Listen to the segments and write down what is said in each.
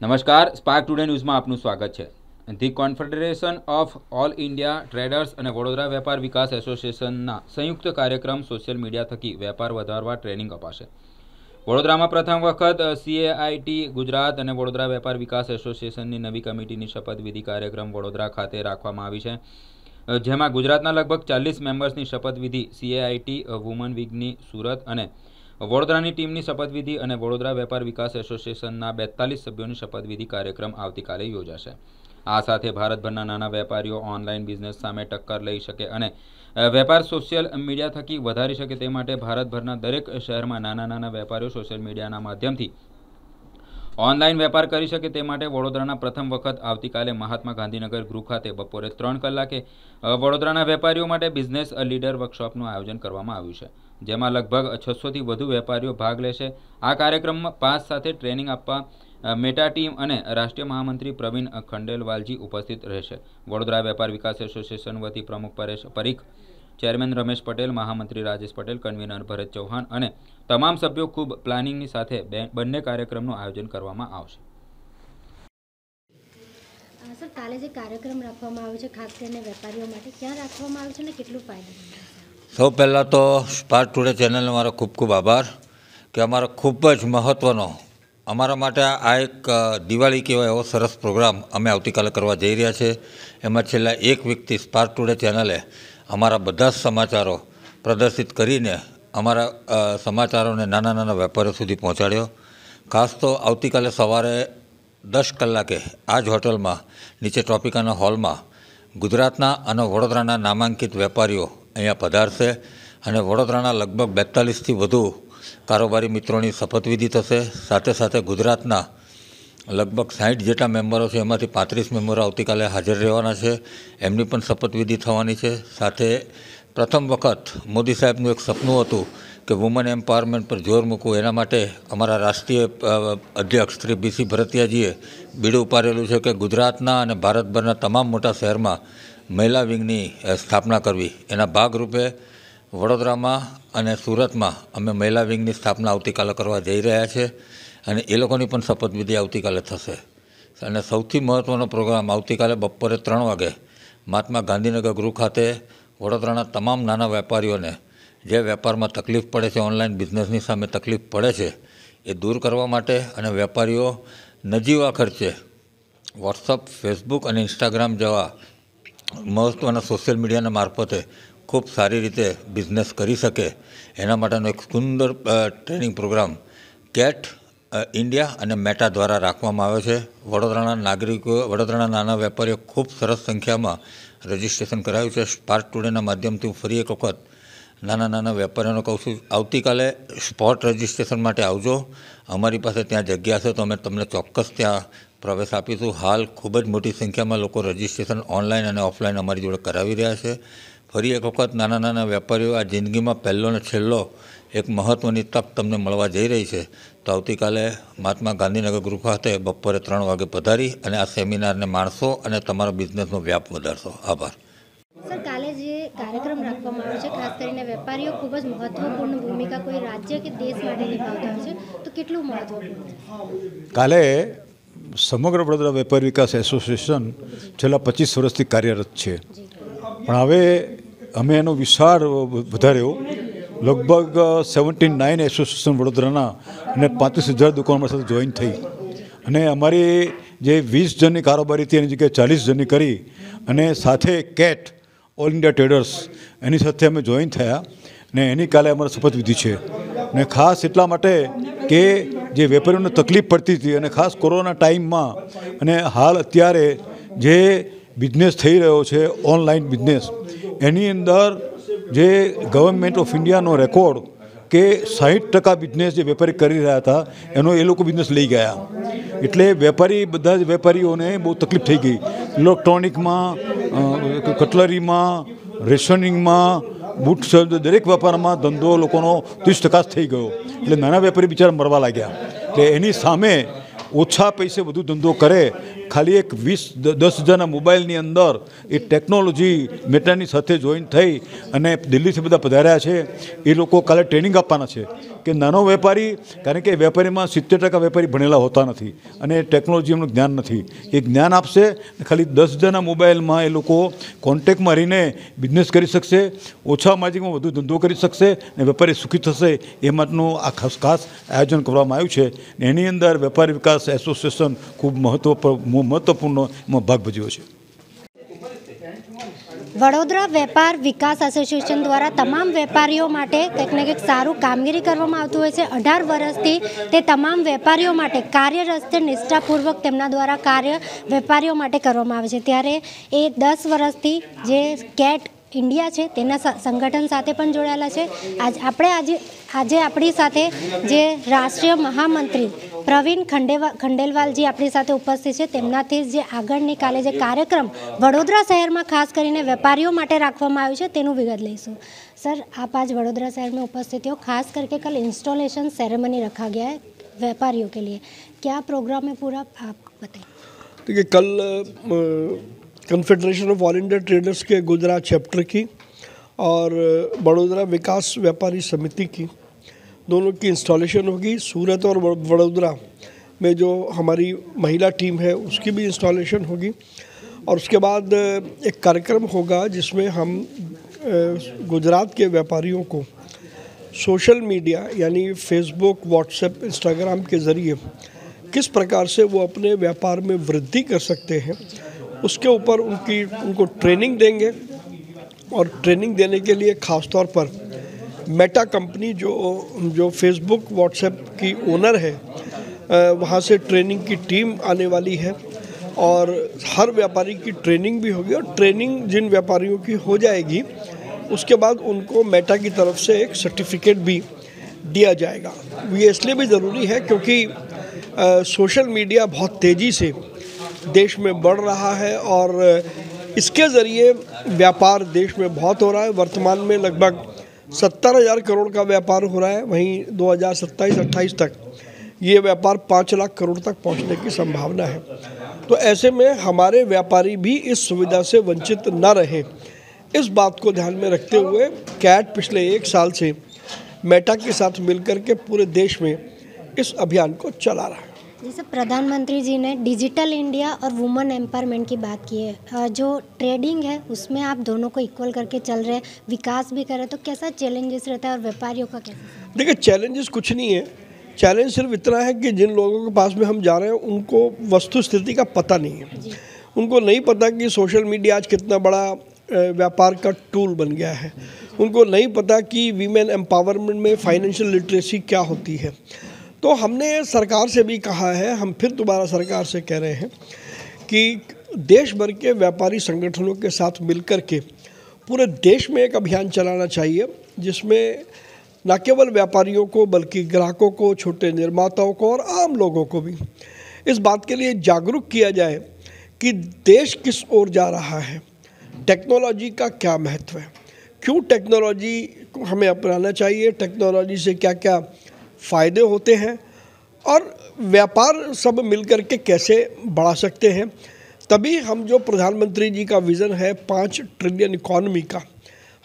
નમસ્કાર spark today ન્યૂઝમાં આપનું સ્વાગત છે the confederation of all India traders અને વડોદરા વેપાર વિકાસ એસોસિએશનના સંયુક્ત કાર્યક્રમ સોશિયલ મીડિયા થકી વેપાર વધારવા ટ્રેનિંગ અપાશે વડોદરામાં પ્રથમ વખત સીએઆઈટી ગુજરાત અને વડોદરા વેપાર વિકાસ એસોસિએશનની નવી કમિટીની શપથવિધિ કાર્યક્રમ વડોદરા ખાતે રાખવામાં આવી છે જેમાં ગુજરાતના લગભગ ચાલીસ મેમ્બર્સની શપથવિધિ સીએઆઈટી વુમન વિગની સુરત અને વડોદરાની ટીમની શપથવિધિ અને વડોદરા વેપાર વિકાસ એસોસિએશનના બેતાલીસ સભ્યોની શપથવિધિ કાર્યક્રમ આવતીકાલે યોજાશે આ સાથે ભારતભરના નાના વેપારીઓ ઓનલાઈન બિઝનેસ સામે ટક્કર લઈ શકે અને વેપાર સોશિયલ મીડિયા થકી વધારી શકે તે માટે ભારતભરના દરેક શહેરમાં નાના નાના વેપારીઓ સોશિયલ મીડિયાના માધ્યમથી ઓનલાઈન વેપાર કરી શકે તે માટે વડોદરાના પ્રથમ વખત આવતીકાલે મહાત્મા ગાંધીનગર ગૃહ ખાતે બપોરે ત્રણ કલાકે વડોદરાના વેપારીઓ માટે બિઝનેસ લીડર વર્કશોપનું આયોજન કરવામાં આવ્યું છે જેમાં લગભગ છસોથી વધુ વેપારીઓ ભાગ લેશે આ કાર્યક્રમમાં પાસ સાથે ટ્રેનિંગ આપવા મેટા ટીમ અને રાષ્ટ્રીય મહામંત્રી પ્રવીણ ખંડેલવાલજી ઉપસ્થિત રહેશે વડોદરા વેપાર વિકાસ એસોસિએશન વતી પ્રમુખ પરેશ પરીખ ચેરમેન રમેશ પટેલ મહામંત્રી રાજેશ પટેલ કન્વીનર ભરત ચૌહાણ અને તમામ સભ્યો ખૂબ પ્લાનિંગની સાથે બંને કાર્યક્રમનું આયોજન કરવામાં આવશે સર કાલે જે કાર્યક્રમ રાખવામાં આવ્યો છે ખાસ કરીને વેપારીઓ માટે ક્યાં રાખવામાં આવ્યો છે અને કેટલું ફાયદા સૌ પહેલાં તો સ્પાર્ટ ટુડે ચેનલનો મારો ખૂબ ખૂબ આભાર કે અમારો ખૂબ જ મહત્ત્વનો અમારા માટે આ એક દિવાળી કહેવાય એવો સરસ પ્રોગ્રામ અમે આવતીકાલે કરવા જઈ રહ્યા છે એમાં છેલ્લા એક વ્યક્તિ સ્પાર્ટ ટુડે ચેનલે અમારા બધા જ સમાચારો પ્રદર્શિત કરીને અમારા સમાચારોને નાના નાના વેપારીઓ સુધી પહોંચાડ્યો ખાસ તો આવતીકાલે સવારે દસ કલાકે આ જ હોટલમાં નીચે ટ્રોપિકાના હોલમાં ગુજરાતના અને વડોદરાના નામાંકિત વેપારીઓ અહીંયા પધારશે અને વડોદરાના લગભગ બેતાલીસથી વધુ કારોબારી મિત્રોની શપથવિધિ થશે સાથે સાથે ગુજરાતના લગભગ સાહીઠ જેટલા મેમ્બરો છે એમાંથી પાંત્રીસ મેમ્બરો આવતીકાલે હાજર રહેવાના છે એમની પણ શપથવિધિ થવાની છે સાથે પ્રથમ વખત મોદી સાહેબનું એક સપનું હતું કે વુમન એમ્પાવરમેન્ટ પર જોર મૂકવું એના માટે અમારા રાષ્ટ્રીય અધ્યક્ષ શ્રી બીસી ભરતિયાજીએ બીડું ઉપાડેલું છે કે ગુજરાતના અને ભારતભરના તમામ મોટા શહેરમાં મહિલા વિંગની સ્થાપના કરવી એના ભાગરૂપે વડોદરામાં અને સુરતમાં અમે મહિલા વિંગની સ્થાપના આવતીકાલે કરવા જઈ રહ્યા છીએ અને એ લોકોની પણ શપથવિધિ આવતીકાલે થશે અને સૌથી મહત્ત્વનો પ્રોગ્રામ આવતીકાલે બપોરે ત્રણ વાગે મહાત્મા ગાંધીનગર ગૃહ ખાતે વડોદરાના તમામ નાના વેપારીઓને જે વેપારમાં તકલીફ પડે છે ઓનલાઈન બિઝનેસની સામે તકલીફ પડે છે એ દૂર કરવા માટે અને વેપારીઓ નજીવા ખર્ચે વોટ્સઅપ ફેસબુક અને ઇન્સ્ટાગ્રામ જેવા મહત્ત્વના સોશિયલ મીડિયાના મારફતે ખૂબ સારી રીતે બિઝનેસ કરી શકે એના માટેનો એક સુંદર ટ્રેનિંગ પ્રોગ્રામ કેટ ઇન્ડિયા અને મેટા દ્વારા રાખવામાં આવે છે વડોદરાના નાગરિકો વડોદરાના નાના વેપારીઓ ખૂબ સરસ સંખ્યામાં રજિસ્ટ્રેશન કરાયું છે સ્પાર્ક ટુડેના માધ્યમથી હું ફરી એક વખત નાના નાના વેપારીઓને કહું છું આવતીકાલે સ્પોટ રજીસ્ટ્રેશન માટે આવજો અમારી પાસે ત્યાં જગ્યા છે તો અમે તમને ચોક્કસ ત્યાં પ્રવેશ આપીશું હાલ ખૂબ જ મોટી સંખ્યામાં લોકો રજીસ્ટ્રેશન ઓનલાઈન અને ઓફલાઈન અમારી જોડે કરાવી રહ્યા છે ફરી એક વખત નાના નાના વેપારીઓ આ જિંદગીમાં પહેલો અને છેલ્લો એક મહત્ત્વની તક તમને મળવા જઈ રહી છે તો આવતીકાલે મહાત્મા ગાંધીનગર ગૃહ ખાતે બપોરે ત્રણ વાગે પધારી અને આ સેમિનારને માણશો અને તમારો બિઝનેસનો વ્યાપ વધારશો આભાર સર કાલે જે કાર્યક્રમ રાખવામાં આવ્યો છે ખાસ કરીને વેપારીઓ ખૂબ જ મહત્વપૂર્ણ ભૂમિકા કોઈ રાજ્ય કે દેશ માટે નિભાવતા હોય છે તો કેટલું મહત્વપૂર્ણ કાલે સમગ્ર વડોદરા વેપાર વિકાસ એસોસિએશન છેલ્લા પચીસ વર્ષથી કાર્યરત છે પણ હવે અમે એનો વિશાળ વધાર્યો લગભગ સેવન્ટી નાઇન એસોસિએશન વડોદરાના અને પાંત્રીસ હજાર દુકાનો સાથે જોઈન થઈ અને અમારી જે વીસ જણની કારોબારી હતી એની જગ્યાએ ચાલીસ જણની કરી અને સાથે કેટ ઓલ ઇન્ડિયા ટ્રેડર્સ એની સાથે અમે જોઈન થયા ને એની કાલે અમારે શપથ વિધિ છે ને ખાસ એટલા માટે કે જે વેપારીઓને તકલીફ પડતી હતી અને ખાસ કોરોના ટાઈમમાં અને હાલ અત્યારે જે બિઝનેસ થઈ રહ્યો છે ઓનલાઈન બિઝનેસ એની અંદર જે ગવર્મેન્ટ ઓફ ઇન્ડિયાનો રેકોર્ડ કે સાહીઠ ટકા બિઝનેસ જે વેપારી કરી રહ્યા હતા એનો એ લોકો બિઝનેસ લઈ ગયા એટલે વેપારી બધા જ વેપારીઓને બહુ તકલીફ થઈ ગઈ ઇલેક્ટ્રોનિકમાં કટલરીમાં રેશનિંગમાં બૂટ દરેક વેપારમાં ધંધો લોકોનો ત્રીસ ટકા થઈ ગયો એટલે નાના વેપારી બિચારા મરવા લાગ્યા એટલે એની સામે ઓછા પૈસે વધુ ધંધો કરે ખાલી એક વીસ દસ હજારના મોબાઈલની અંદર એ ટેકનોલોજી મેટાની સાથે જોઈન થઈ અને દિલ્હીથી બધા પધાર્યા છે એ લોકો કાલે ટ્રેનિંગ આપવાના છે કે નાનો વેપારી કારણ કે વેપારીમાં સિત્તેર ટકા વેપારી ભણેલા હોતા નથી અને ટેકનોલોજીનું જ્ઞાન નથી એ જ્ઞાન આપશે ખાલી દસ જણા મોબાઈલમાં એ લોકો કોન્ટેક્ટમાં રહીને બિઝનેસ કરી શકશે ઓછા માર્જિનમાં વધુ ધંધો કરી શકશે અને વેપારી સુખી થશે એ માટેનું આ ખાસ ખાસ આયોજન કરવામાં આવ્યું છે એની અંદર વેપારી વિકાસ એસોસિએશન ખૂબ મહત્વ મહત્વપૂર્ણ ભાગ ભજવ્યો છે વડોદરા વેપાર વિકાસ એસોસિએશન દ્વારા તમામ વેપારીઓ માટે કંઈક ને કંઈક સારું કામગીરી કરવામાં આવતું હોય છે અઢાર વર્ષથી તે તમામ વેપારીઓ માટે કાર્યરસ્તે નિષ્ઠાપૂર્વક તેમના દ્વારા કાર્ય વેપારીઓ માટે કરવામાં આવે છે ત્યારે એ દસ વર્ષથી જે કેટ ઇન્ડિયા છે તેના સંગઠન સાથે પણ જોડાયેલા છે આજ આપણે આજે આજે આપણી સાથે જે રાષ્ટ્રીય મહામંત્રી પ્રવીણ ખંડેવા ખંડેલવાલજી આપણી સાથે ઉપસ્થિત છે તેમનાથી જે આગળની કાલે જે કાર્યક્રમ વડોદરા શહેરમાં ખાસ કરીને વેપારીઓ માટે રાખવામાં આવ્યું છે તેનું વિગત લઈશું સર આપ આજ વડોદરા શહેરમાં ઉપસ્થિત હો ખાસ કરકે કલ ઇન્સ્ટોલેશન સેરેમની रखा ગયા વેપારીઓ કે લીએ लिए क्या प्रोग्राम है पूरा કલ કન્ફેડરેશન देखिए कल confederation of all India traders के गुजरात चैप्टर की और बड़ोदरा दोनों की इंस्टॉलेशन होगी सूरत और वडोदरा में जो हमारी महिला टीम है उसकी भी इंस्टॉलेशन होगी और उसके बाद एक कार्यक्रम होगा जिसमें हम गुजरात के व्यापारियों को सोशल मीडिया यानी फेसबुक व्हाट्सएप इंस्टाग्राम के ज़रिए किस प्रकार से वो अपने व्यापार में वृद्धि कर सकते हैं उसके ऊपर उनकी उनको ट्रेनिंग देंगे और ट्रेनिंग देने के लिए ख़ास तौर पर मेटा कंपनी जो जो फेसबुक व्हाट्सएप की ओनर है वहाँ से ट्रेनिंग की टीम आने वाली है और हर व्यापारी की ट्रेनिंग भी होगी और ट्रेनिंग जिन व्यापारियों की हो जाएगी उसके बाद उनको मेटा की तरफ से एक सर्टिफिकेट भी दिया जाएगा ये इसलिए भी ज़रूरी है क्योंकि आ, सोशल मीडिया बहुत तेज़ी से देश में बढ़ रहा है और इसके ज़रिए व्यापार देश में बहुत हो रहा है वर्तमान में लगभग सत्तर हज़ार करोड़ का व्यापार हो रहा है वहीं दो हज़ार तक ये व्यापार पाँच लाख करोड़ तक पहुंचने की संभावना है तो ऐसे में हमारे व्यापारी भी इस सुविधा से वंचित न रहे इस बात को ध्यान में रखते हुए कैट पिछले एक साल से मेटा के साथ मिलकर के पूरे देश में इस अभियान को चला रहा है जैसे प्रधानमंत्री जी ने डिजिटल इंडिया और वुमेन एम्पावरमेंट की बात की है जो ट्रेडिंग है उसमें आप दोनों को इक्वल करके चल रहे हैं विकास भी करें तो कैसा चैलेंजेस रहता है और व्यापारियों का कैसा देखिए चैलेंजेस कुछ नहीं है चैलेंज सिर्फ इतना है कि जिन लोगों के पास में हम जा रहे हैं उनको वस्तु स्थिति का पता नहीं है उनको नहीं पता कि सोशल मीडिया आज कितना बड़ा व्यापार का टूल बन गया है उनको नहीं पता कि वीमेन एम्पावरमेंट में फाइनेंशियल लिटरेसी क्या होती है तो हमने सरकार से भी कहा है हम फिर दोबारा सरकार से कह रहे हैं कि देश भर के व्यापारी संगठनों के साथ मिलकर के पूरे देश में एक अभियान चलाना चाहिए जिसमें न केवल व्यापारियों को बल्कि ग्राहकों को छोटे निर्माताओं को और आम लोगों को भी इस बात के लिए जागरूक किया जाए कि देश किस ओर जा रहा है टेक्नोलॉजी का क्या महत्व है क्यों टेक्नोलॉजी को हमें अपनाना चाहिए टेक्नोलॉजी से क्या क्या फ़ायदे होते हैं और व्यापार सब मिलकर के कैसे बढ़ा सकते हैं तभी हम जो प्रधानमंत्री जी का विज़न है पाँच ट्रिलियन इकोनमी का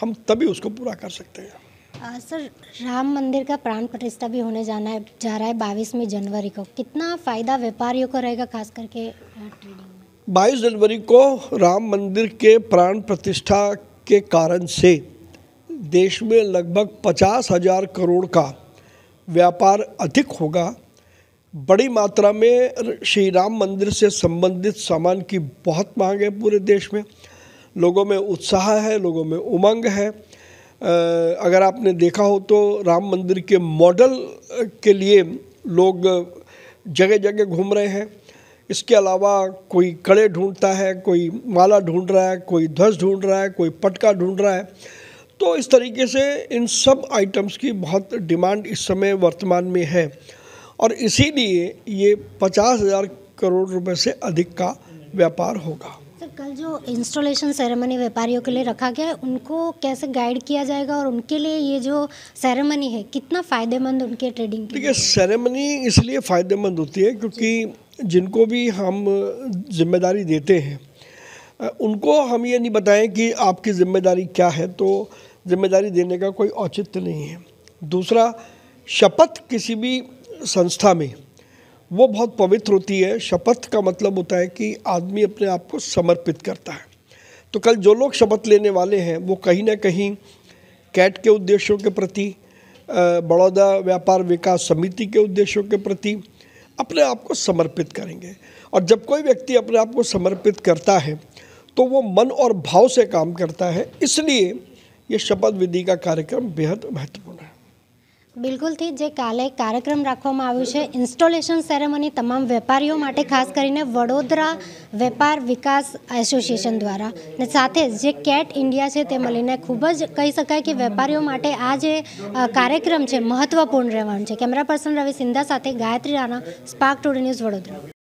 हम तभी उसको पूरा कर सकते हैं आ, सर राम मंदिर का प्राण प्रतिष्ठा भी होने जाना है जा रहा है बाईसवीं जनवरी को कितना फ़ायदा व्यापारियों को रहेगा खास करके बाईस जनवरी को राम मंदिर के प्राण प्रतिष्ठा के कारण से देश में लगभग पचास हजार करोड़ का व्यापार अधिक होगा बड़ी मात्रा में श्री राम मंदिर से संबंधित सामान की बहुत मांग है पूरे देश में लोगों में उत्साह है लोगों में उमंग है अगर आपने देखा हो तो राम मंदिर के मॉडल के लिए लोग जगह जगह घूम रहे हैं इसके अलावा कोई कड़े ढूंढता है कोई माला ढूंढ रहा है कोई ध्वज ढूंढ रहा है कोई पटका ढूंढ रहा है तो इस तरीके से इन सब आइटम्स की बहुत डिमांड इस समय वर्तमान में है और इसीलिए ये पचास हज़ार करोड़ रुपए से अधिक का व्यापार होगा सर कल जो इंस्टॉलेशन सेरेमनी व्यापारियों के लिए रखा गया है उनको कैसे गाइड किया जाएगा और उनके लिए ये जो सेरेमनी है कितना फ़ायदेमंद उनके ट्रेडिंग देखिए सेरेमनी इसलिए फ़ायदेमंद होती है क्योंकि जिनको भी हम जिम्मेदारी देते हैं उनको हम ये नहीं बताएं कि आपकी ज़िम्मेदारी क्या है तो जिम्मेदारी देने का कोई औचित्य नहीं है दूसरा शपथ किसी भी संस्था में वो बहुत पवित्र होती है शपथ का मतलब होता है कि आदमी अपने आप को समर्पित करता है तो कल जो लोग शपथ लेने वाले हैं वो कहीं ना कहीं कैट के उद्देश्यों के प्रति बड़ौदा व्यापार विकास समिति के उद्देश्यों के प्रति अपने आप को समर्पित करेंगे और जब कोई व्यक्ति अपने आप को समर्पित करता है तो वो मन और भाव से काम करता है इसलिए ये शपथ विधि का कार्यक्रम बेहद महत्वपूर्ण है બિલકુલથી જે કાલે કાર્યક્રમ રાખવામાં આવ્યો છે ઇન્સ્ટોલેશન સેરેમની તમામ વેપારીઓ માટે ખાસ કરીને વડોદરા વેપાર વિકાસ એસોસિએશન દ્વારા ને સાથે જે કેટ ઇન્ડિયા છે તે મળીને ખૂબ જ કહી શકાય કે વેપારીઓ માટે આ જે કાર્યક્રમ છે મહત્વપૂર્ણ રહેવાનું છે કેમેરા પર્સન રવિ સિંધા સાથે Gayatri Rana Spark Today news Vadodara